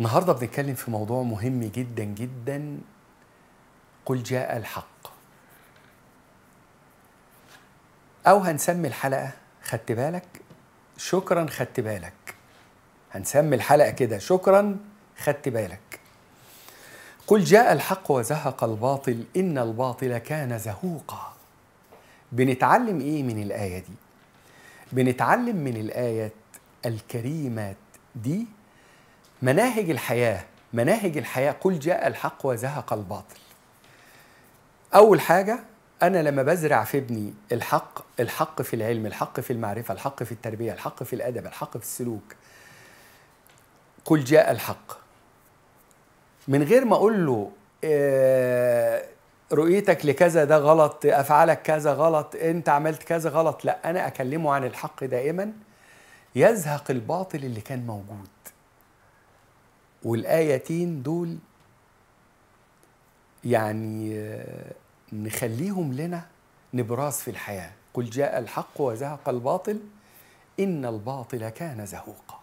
النهارده بنتكلم في موضوع مهم جدا جدا قل جاء الحق او هنسمي الحلقه خدت بالك شكرا خدت بالك هنسمي الحلقه كده شكرا خدت بالك قل جاء الحق وزهق الباطل ان الباطل كان زهوقا بنتعلم ايه من الايه دي بنتعلم من الايه الكريمه دي مناهج الحياه مناهج الحياه قل جاء الحق وزهق الباطل اول حاجه انا لما بزرع في ابني الحق الحق في العلم الحق في المعرفه الحق في التربيه الحق في الادب الحق في السلوك قل جاء الحق من غير ما اقول له آه، رؤيتك لكذا ده غلط افعالك كذا غلط انت عملت كذا غلط لا انا اكلمه عن الحق دائما يزهق الباطل اللي كان موجود والايتين دول يعني آه، نخليهم لنا نبراس في الحياه قل جاء الحق وزهق الباطل ان الباطل كان زهوقا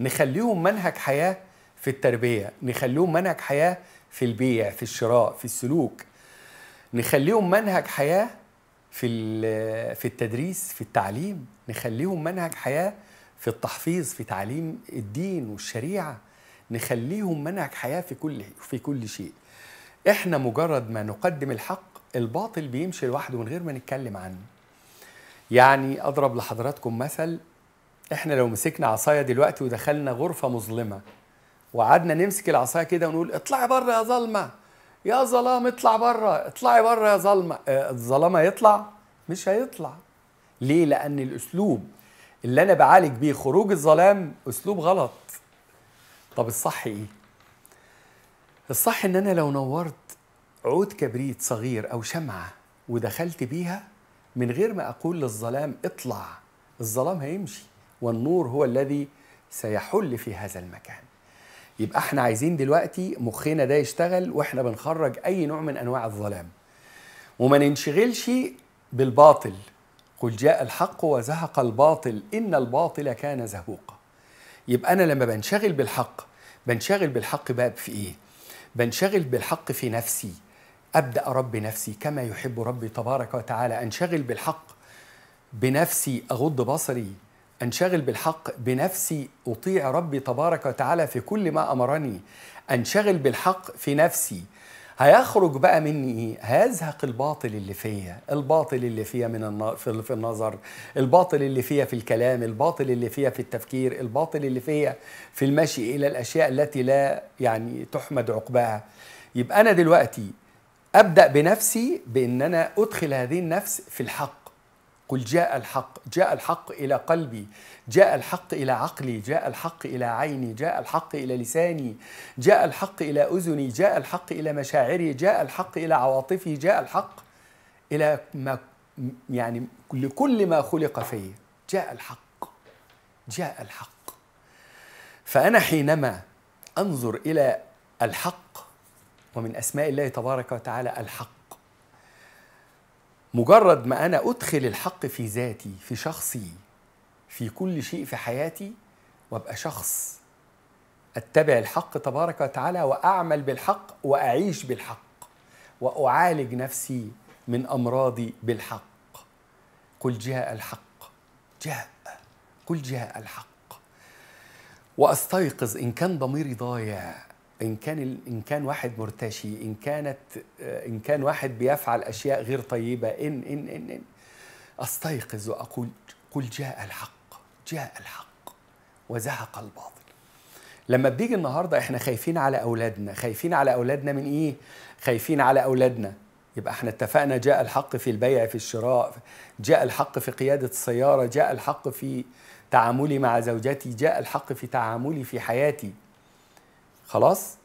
نخليهم منهج حياه في التربيه نخليهم منهج حياه في البيع في الشراء في السلوك نخليهم منهج حياه في آه، في التدريس في التعليم نخليهم منهج حياه في التحفيظ في تعليم الدين والشريعه نخليهم منهج حياه في كل في كل شيء احنا مجرد ما نقدم الحق الباطل بيمشي لوحده من غير ما نتكلم عنه يعني اضرب لحضراتكم مثل احنا لو مسكنا عصايه دلوقتي ودخلنا غرفه مظلمه وقعدنا نمسك العصايه كده ونقول اطلعي بره يا ظلمه يا ظلام اطلع بره اطلعي بره يا ظلمه آه، الظلمه يطلع مش هيطلع ليه لان الاسلوب اللي انا بعالج بيه خروج الظلام اسلوب غلط طب الصح ايه الصح ان انا لو نورت عود كبريت صغير او شمعه ودخلت بيها من غير ما اقول للظلام اطلع الظلام هيمشي والنور هو الذي سيحل في هذا المكان يبقى احنا عايزين دلوقتي مخنا ده يشتغل واحنا بنخرج اي نوع من انواع الظلام وما ننشغلش بالباطل قل جاء الحق وزهق الباطل إن الباطل كان زهوقا يبقى أنا لما بنشغل بالحق بنشغل بالحق باب في إيه؟ بنشغل بالحق في نفسي أبدأ أربي نفسي كما يحب ربي تبارك وتعالى أنشغل بالحق بنفسي أغض بصري أنشغل بالحق بنفسي أطيع ربي تبارك وتعالى في كل ما أمرني أنشغل بالحق في نفسي هيخرج بقى مني ايه هيزهق الباطل اللي فيا الباطل اللي فيا من في النظر الباطل اللي فيا في الكلام الباطل اللي فيا في التفكير الباطل اللي فيا في المشي الى الاشياء التي لا يعني تحمد عقباها يبقى انا دلوقتي ابدا بنفسي بان انا ادخل هذه النفس في الحق قل جاء الحق جاء الحق الى قلبي جاء الحق الى عقلي جاء الحق الى عيني جاء الحق الى لساني جاء الحق الى اذني جاء الحق الى مشاعري جاء الحق الى عواطفي جاء الحق الى ما يعني لكل ما خلق فيه جاء الحق جاء الحق فانا حينما انظر الى الحق ومن اسماء الله تبارك وتعالى الحق مجرد ما انا ادخل الحق في ذاتي في شخصي في كل شيء في حياتي وابقى شخص اتبع الحق تبارك وتعالى واعمل بالحق واعيش بالحق واعالج نفسي من امراضي بالحق قل جاء الحق جاء قل جاء الحق واستيقظ ان كان ضميري ضايع ان كان ان كان واحد مرتشي ان كانت ان كان واحد بيفعل اشياء غير طيبه ان ان ان, إن استيقظ واقول قل جاء الحق جاء الحق وزهق الباطل لما بيجي النهارده احنا خايفين على اولادنا خايفين على اولادنا من ايه خايفين على اولادنا يبقى احنا اتفقنا جاء الحق في البيع في الشراء جاء الحق في قياده السياره جاء الحق في تعاملي مع زوجتي جاء الحق في تعاملي في حياتي خلاص